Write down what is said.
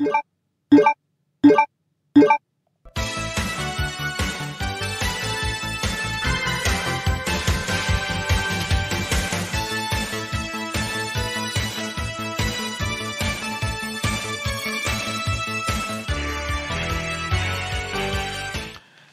you